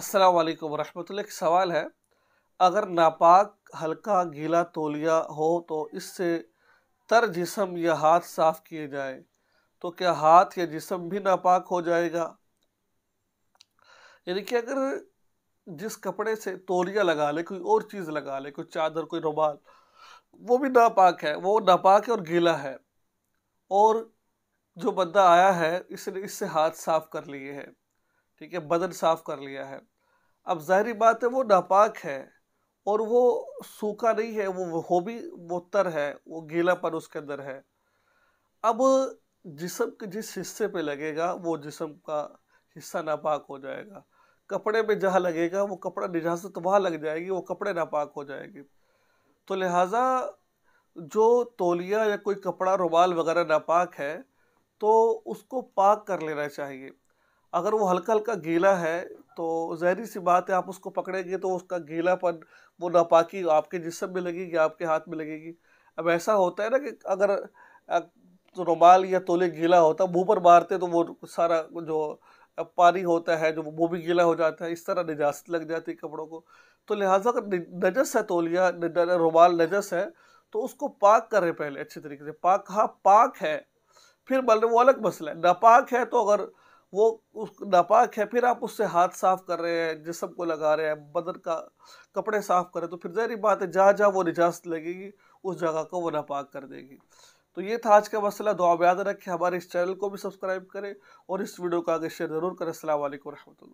अस्सलाम वालेकुम वरहमतुल्लाह एक सवाल है अगर नापाक हल्का गीला तोलिया हो तो इससे तर जिसम या हाथ साफ किए जाए तो क्या हाथ या जिसम भी नापाक हो जाएगा यानी कि अगर जिस कपड़े से तोलिया लगा ले कोई और चीज़ लगा ले कोई चादर कोई रुमाल वो भी नापाक है वो नापाक है और गीला है और जो बंदा आया है इसने इससे हाथ साफ कर लिए हैं ठीक है बदन साफ कर लिया है अब जाहरी बात है वो नापाक है और वो सूखा नहीं है वो हो भी वो तर है वो गीलापन उसके अंदर है अब जिसम के जिस हिस्से पे लगेगा वो जिसम का हिस्सा नापाक हो जाएगा कपड़े पे जहाँ लगेगा वो कपड़ा निजाजत तो वहाँ लग जाएगी वो कपड़े नापाक हो जाएगी तो लिहाजा जो तोलिया या कोई कपड़ा रुमाल वगैरह नापाक है तो उसको पाक कर लेना चाहिए अगर वो हल्का हल्का गीला है तो जहरी सी बात है आप उसको पकड़ेंगे तो उसका गीलापन वो नापाकी आपके जिसम में लगेगी आपके हाथ में लगेगी अब ऐसा होता है ना कि अगर तो रुमाल या तोले गीला होता मुँह पर मारते तो वो सारा जो पानी होता है जो वो भी गीला हो जाता है इस तरह निजास्त लग जाती है कपड़ों को तो लिहाजा अगर नजस है तोलिया रुमाल नजस है तो उसको पाक करें पहले अच्छे तरीके से पाक हाँ पाक है फिर बल्कि मतलब वो अलग मसला है नापाक है तो अगर वो उस नापाक है फिर आप उससे हाथ साफ कर रहे हैं जिसम को लगा रहे हैं बदन का कपड़े साफ करें तो फिर जहरी बात है जहाँ जहाँ वो निजात लगेगी उस जगह को वो नापाक कर देगी तो ये था आज का मसला दुआ याद रखें हमारे इस चैनल को भी सब्सक्राइब करें और इस वीडियो का आगे शेयर ज़रूर करें असल वरहमल